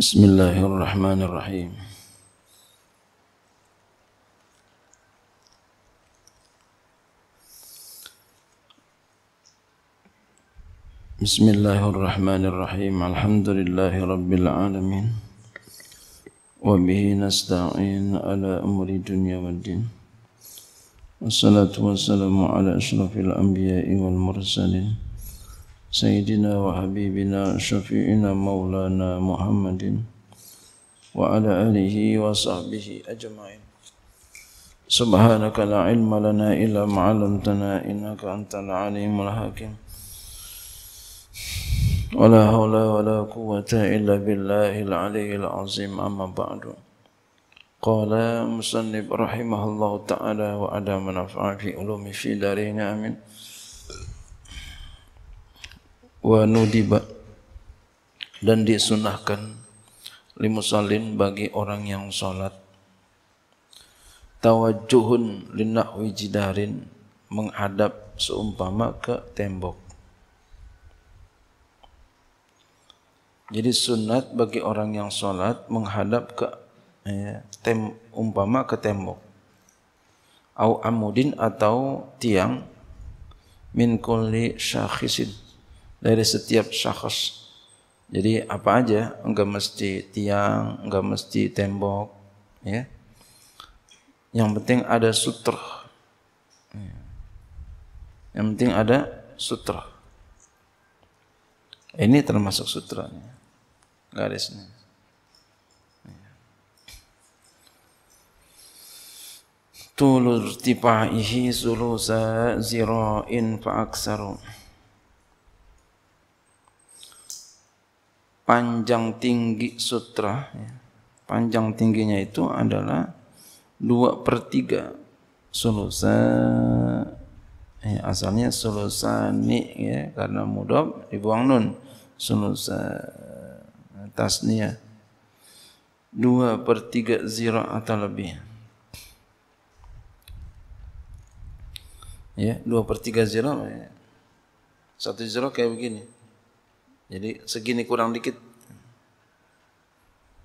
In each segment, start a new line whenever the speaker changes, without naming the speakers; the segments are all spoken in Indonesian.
بسم الله الرحمن الرحيم بسم الله الرحمن الرحيم الحمد لله رب العالمين وبه نستعين على أمر الدنيا والدين والصلاة والسلام على أشرف الأنبياء والمرسلين سيدنا وحبيبنا شفيعنا مولانا محمد وعلى آله وصحبه أجمعين سبحانك لا علم لنا إلا ما علمتنا إنك أنت العليم الحكيم ولا حول ولا قوة إلا بالله العلي العظيم أما بعد قال مصنف رحمه الله تعالى وأدام نفع في علوم في دارين آمين wa nudiba dan disunahkan limusallin bagi orang yang salat tawajjuhun linahwi jidarin menghadap seumpama ke tembok jadi sunat bagi orang yang salat menghadap ke ya, tem, umpama ke tembok au amudin atau tiang min kulli syakhisin dari setiap syakhs. Jadi apa aja, enggak mesti tiang, enggak mesti tembok, ya. Yang penting ada sutra. Ya. Yang penting ada sutra. Ini termasuk sutranya. Garisnya. Tulur tipa'ihi ziro in fa'aksaru. panjang tinggi sutra ya. panjang tingginya itu adalah dua per tiga sulusa ya, asalnya ni ya karena mudob dibuang nun sulusa tasnia ya. dua per tiga zira atau lebih ya dua per tiga zira ya. satu zira kayak begini jadi segini kurang dikit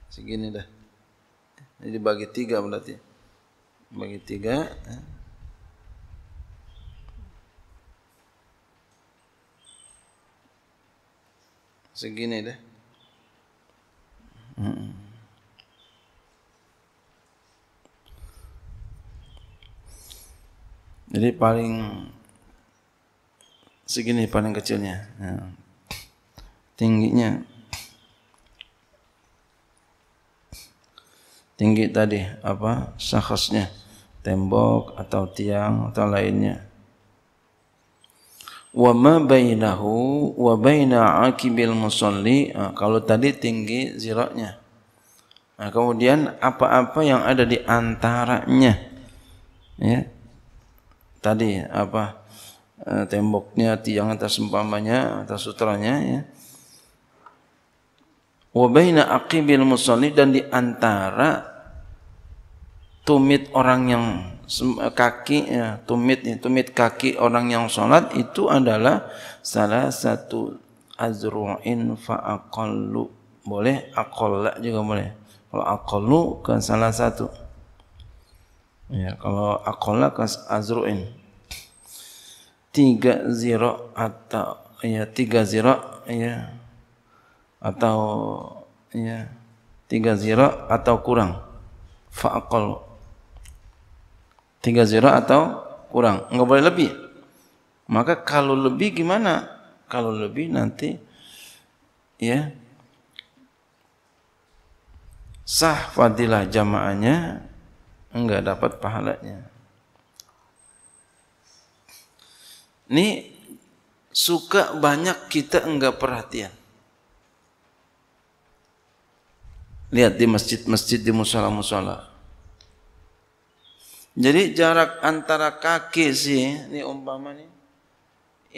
segini dah ini dibagi tiga berarti bagi tiga eh. segini dah hmm. jadi paling segini paling kecilnya ya. tingginya tinggi tadi apa syakhasnya tembok atau tiang atau lainnya wa ma bainahu wa baina akibil musalli nah, kalau tadi tinggi ziraknya nah kemudian apa-apa yang ada di antaranya ya tadi apa eh, temboknya tiang atas sempamanya atas sutranya ya wabaina aqibil musalli dan di antara tumit orang yang kaki ya, tumit ya, tumit kaki orang yang salat itu adalah salah satu azru'in fa'aqallu boleh aqalla juga boleh kalau aqallu ke salah satu ya kalau aqalla ke azru'in tiga zira atau ya tiga zira ya atau ya tiga zira atau kurang faqal tiga zira atau kurang nggak boleh lebih maka kalau lebih gimana kalau lebih nanti ya sah fadilah jamaahnya enggak dapat pahalanya ini suka banyak kita enggak perhatian lihat di masjid-masjid di musala-musala. Jadi jarak antara kaki sih, ini umpama nih,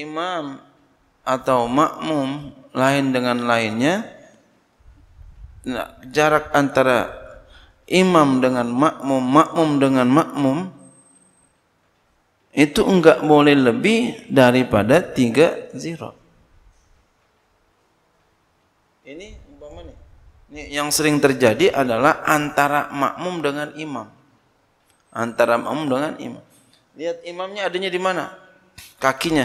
imam atau makmum lain dengan lainnya, jarak antara imam dengan makmum, makmum dengan makmum, itu enggak boleh lebih daripada tiga zirot. Ini Ini yang sering terjadi adalah antara makmum dengan imam. Antara makmum dengan imam. Lihat imamnya adanya di mana? Kakinya.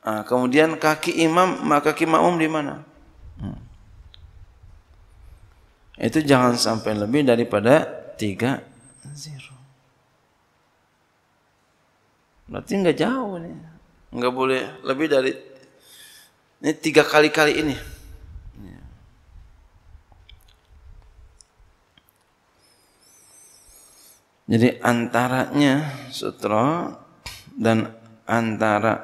Nah, kemudian kaki imam, maka kaki makmum di mana? Hmm. Itu jangan sampai lebih daripada tiga zero. Berarti nggak jauh nih. Nggak boleh lebih dari ini tiga kali-kali ini. Jadi antaranya sutra dan antara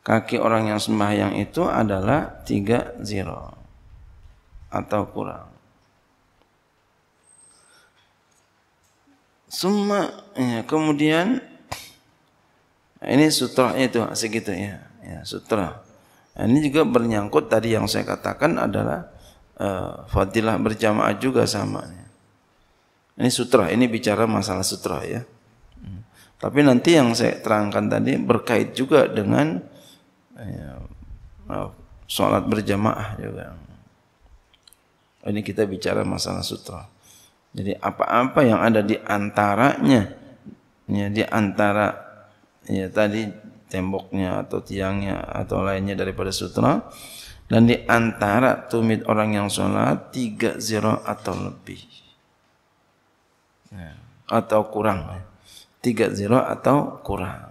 kaki orang yang sembahyang itu adalah tiga zero atau kurang. Semua ya, kemudian ini sutra itu segitu ya, ya sutra. Nah, ini juga bernyangkut tadi yang saya katakan adalah uh, fadilah berjamaah juga sama. Ya. Ini sutra, ini bicara masalah sutra ya. Tapi nanti yang saya terangkan tadi berkait juga dengan ya, sholat berjamaah juga. Ini kita bicara masalah sutra. Jadi apa-apa yang ada di antaranya, ya, di antara ya tadi temboknya atau tiangnya atau lainnya daripada sutra, dan di antara tumit orang yang sholat tiga zero atau lebih. Ya. atau kurang tiga zero atau kurang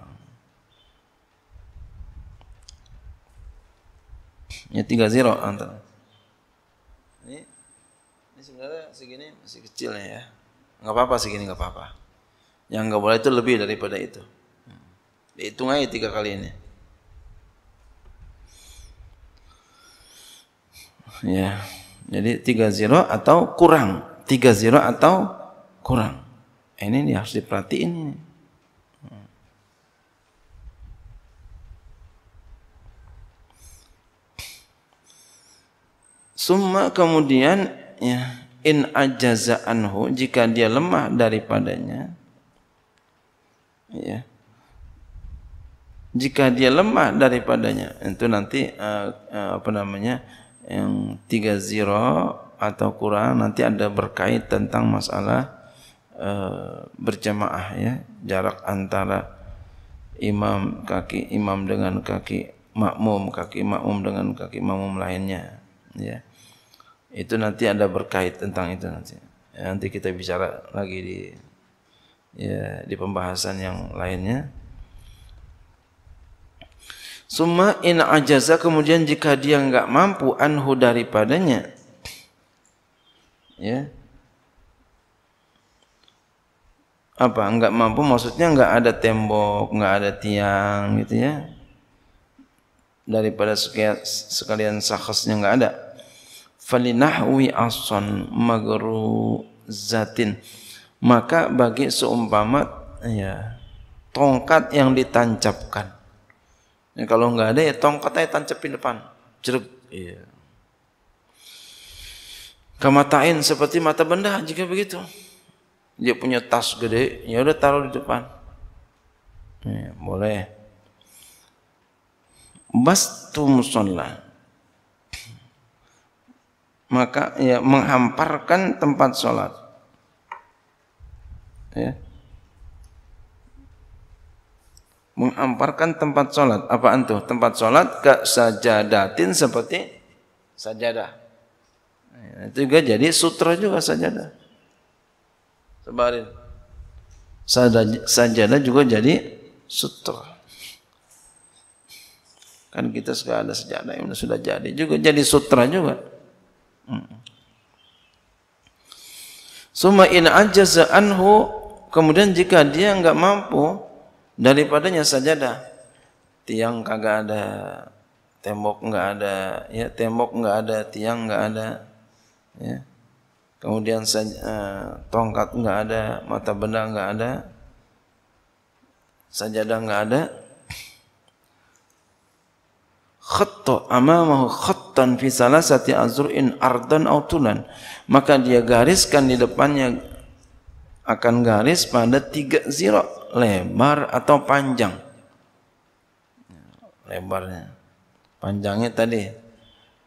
ya tiga zero antara ini, ini sebenarnya segini masih kecil ya nggak apa-apa segini nggak apa-apa yang nggak boleh itu lebih daripada itu dihitung aja tiga kali ini ya jadi tiga zero atau kurang tiga zero atau kurang. Ini nih harus diperhatiin ini. Summa kemudian ya in ajaza anhu jika dia lemah daripadanya ya jika dia lemah daripadanya itu nanti uh, uh, apa namanya yang tiga zero atau kurang nanti ada berkait tentang masalah Eh, berjamaah ya jarak antara imam kaki imam dengan kaki makmum kaki makmum dengan kaki makmum lainnya ya itu nanti ada berkait tentang itu nanti ya, nanti kita bicara lagi di ya di pembahasan yang lainnya Summa in ajaza kemudian jika dia enggak mampu anhu daripadanya ya apa enggak mampu maksudnya enggak ada tembok enggak ada tiang gitu ya daripada sekian, sekalian sakhasnya enggak ada falinahwi ason magru zatin maka bagi seumpama ya tongkat yang ditancapkan ya, kalau enggak ada ya tongkatnya tancapin depan jeruk iya kamatain seperti mata benda jika begitu dia punya tas gede, ya udah taruh di depan. Ya, boleh. Bastu musola. Maka ya menghamparkan tempat sholat. Ya. Menghamparkan tempat sholat. Apaan tuh? Tempat sholat ke sajadatin seperti sajadah. Nah, itu juga jadi sutra juga sajadah. Sebarin. Sajadah juga jadi sutra. Kan kita sudah ada sejadah yang sudah jadi juga jadi sutra juga. Hmm. Suma in ajaza anhu kemudian jika dia enggak mampu daripadanya sajadah tiang kagak ada tembok enggak ada ya tembok enggak ada tiang enggak ada ya kemudian eh, tongkat nggak ada, mata benda nggak ada, sajadah nggak ada, khatto amamahu khattan fi salasati azru'in ardan autunan, maka dia gariskan di depannya akan garis pada tiga zira lebar atau panjang lebarnya panjangnya tadi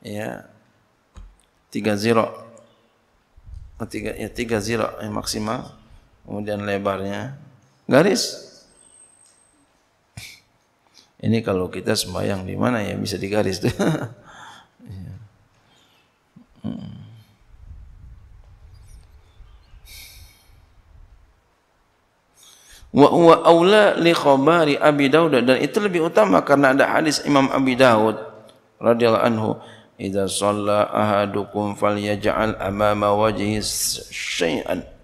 ya tiga zira ya tiga zira yang maksimal kemudian lebarnya garis ini kalau kita sembahyang di mana ya bisa digaris tuh. Iya. Hmm. Wa huwa aula li khabari Abi Daud dan itu lebih utama karena ada hadis Imam Abi Daud radhiyallahu anhu إذا صلى أحدكم فليجعل أمام وجهه شيئا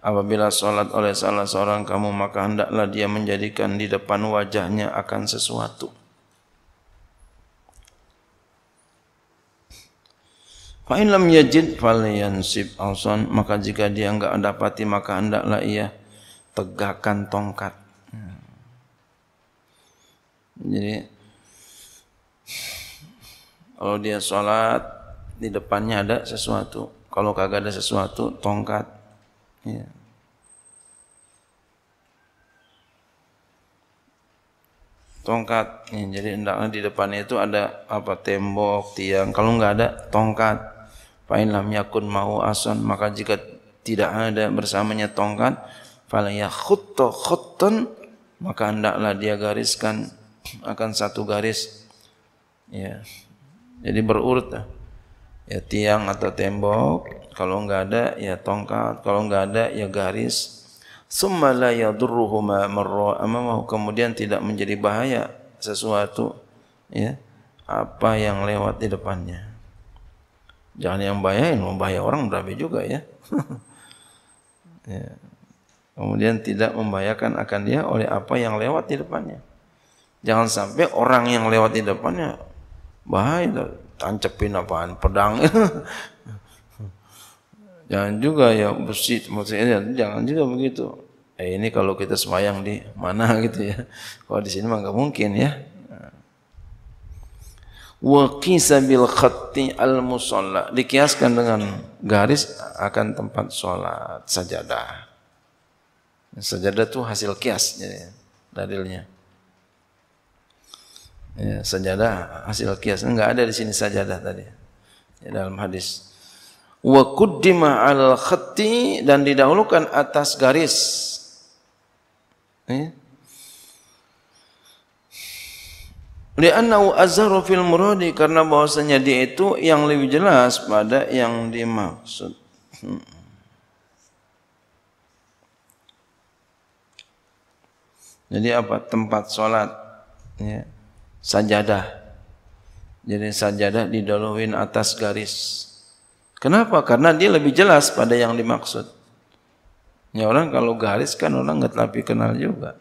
Apabila salat oleh salah seorang kamu maka hendaklah dia menjadikan di depan wajahnya akan sesuatu. Fa in lam yajid falyansib ausan maka jika dia enggak dapati maka hendaklah ia tegakkan tongkat. Hmm. Jadi Kalau dia sholat di depannya ada sesuatu. Kalau kagak ada sesuatu, tongkat. Ya. Tongkat. Ya, jadi hendaknya di depannya itu ada apa tembok, tiang. Kalau nggak ada, tongkat. Fa'in lam yakun mau ason. Maka jika tidak ada bersamanya tongkat, fala yakhutta khutton maka hendaklah dia gariskan akan satu garis ya jadi berurut ya tiang atau tembok, kalau enggak ada ya tongkat, kalau enggak ada ya garis. Summa la yadurruhuma marra kemudian tidak menjadi bahaya sesuatu ya apa yang lewat di depannya. Jangan yang bahayain, membahaya orang berabe juga ya. ya. Kemudian tidak membahayakan akan dia oleh apa yang lewat di depannya. Jangan sampai orang yang lewat di depannya bahaya tancepin apaan pedang jangan juga ya besi maksudnya ya, jangan juga begitu eh, ini kalau kita semayang di mana gitu ya kalau di sini mah nggak mungkin ya Waki sambil bil al musalla dikiaskan dengan garis akan tempat sholat sajadah sajadah tuh hasil kias jadi dalilnya Ya, sajadah hasil kias enggak ada di sini sajadah tadi. Ya, dalam hadis. Wa quddima al khatti dan didahulukan atas garis. Ya. Li'annahu azharu fil muradi karena bahwasanya dia itu yang lebih jelas pada yang dimaksud. Hmm. Jadi apa tempat solat? Ya sajadah. Jadi sajadah didoluhin atas garis. Kenapa? Karena dia lebih jelas pada yang dimaksud. Ya orang kalau garis kan orang nggak terlalu kenal juga.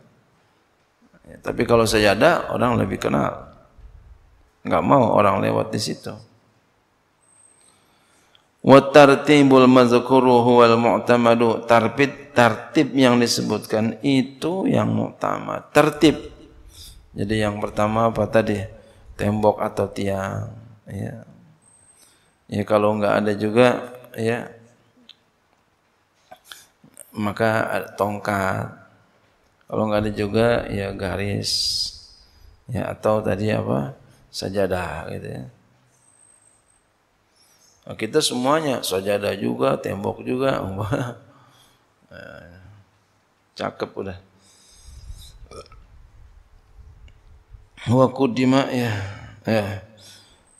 Ya, tapi kalau sajadah orang lebih kenal. Nggak mau orang lewat di situ. Watartibul mazkuru huwal mu'tamadu. Tartib, tartib yang disebutkan itu yang mu'tamad. Tertib jadi yang pertama apa tadi? Tembok atau tiang. Ya, ya kalau nggak ada juga ya maka tongkat. Kalau nggak ada juga ya garis. Ya atau tadi apa? Sajadah gitu ya. Nah, kita semuanya sajadah juga, tembok juga. cakep udah. wa kudima ya ya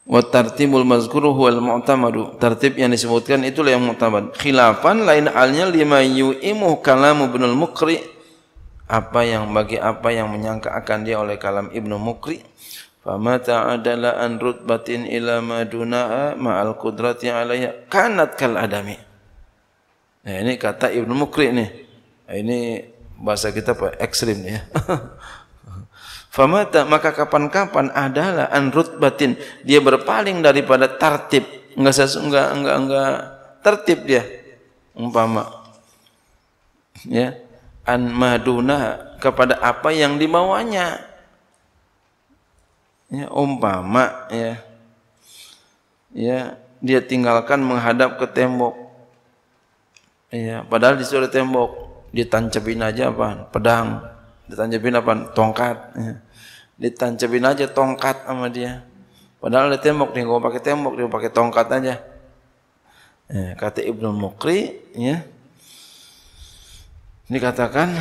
wa tartibul mazkuru huwal mu'tamadu tartib yang disebutkan itulah yang mu'tamad khilafan lain alnya lima yu'imu kalamu ibnul mukri apa yang bagi apa yang menyangka akan dia oleh kalam ibnu mukri famata adala an rutbatin ila madunaa ma'al qudrati alayya kanat kal adami nah ini kata ibnu mukri nih nah, ini bahasa kita apa ekstrim nih ya Famata maka kapan-kapan adalah an rutbatin dia berpaling daripada tertib. Enggak sesu, enggak enggak enggak tertib dia umpama. Ya, an maduna kepada apa yang dibawanya. Ya, umpama ya. Ya, dia tinggalkan menghadap ke tembok. Ya, padahal di surat tembok ditancepin aja apa? Pedang ditancapin apa? Tongkat. Iya. ditancapin aja tongkat sama dia. Padahal ada tembok nih, gua pakai tembok, dia pakai tongkat aja. Ya, kata Ibnu Mukri, ya. Dikatakan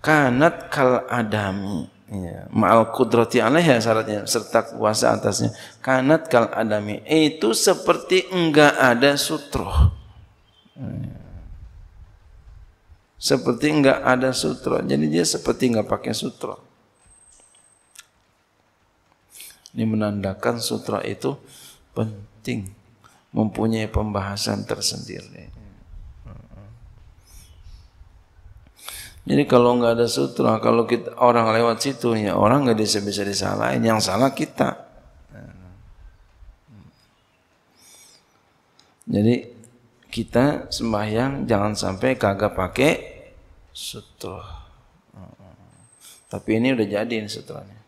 kanat kal adami. Ya, ma'al kudrati ya syaratnya serta kuasa atasnya. Kanat kal adami itu seperti enggak ada sutroh Ya seperti enggak ada sutra. Jadi dia seperti enggak pakai sutra. Ini menandakan sutra itu penting mempunyai pembahasan tersendiri. Jadi kalau nggak ada sutra, kalau kita orang lewat situ ya orang nggak bisa bisa disalahin, yang salah kita. Jadi kita sembahyang jangan sampai kagak pakai setelah. Tapi ini udah jadi ini sutranya.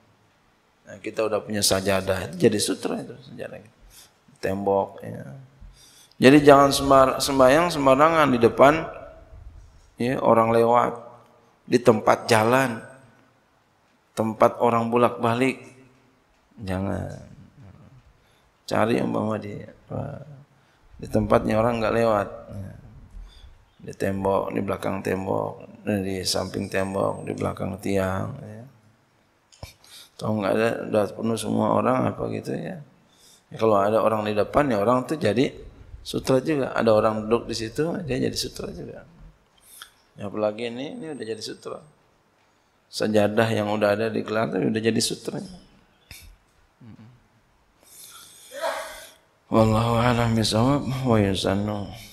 Nah, kita udah punya sajadah, itu jadi sutra itu sejarah Tembok ya. Jadi jangan sembar, sembayang sembarangan di depan ya, orang lewat, di tempat jalan, tempat orang bulak balik Jangan. Cari umpama di di tempatnya orang nggak lewat. Ya. di tembok, di belakang tembok, di samping tembok, di belakang tiang. Ya. Tahu nggak ada, udah penuh semua orang apa gitu ya. ya. Kalau ada orang di depan, ya orang itu jadi sutra juga. Ada orang duduk di situ, dia jadi sutra juga. Ya, apalagi ini, ini udah jadi sutra. Sajadah yang udah ada di gelar itu udah jadi sutra. Hmm. Wallahu a'lam bishawab wa yusannu.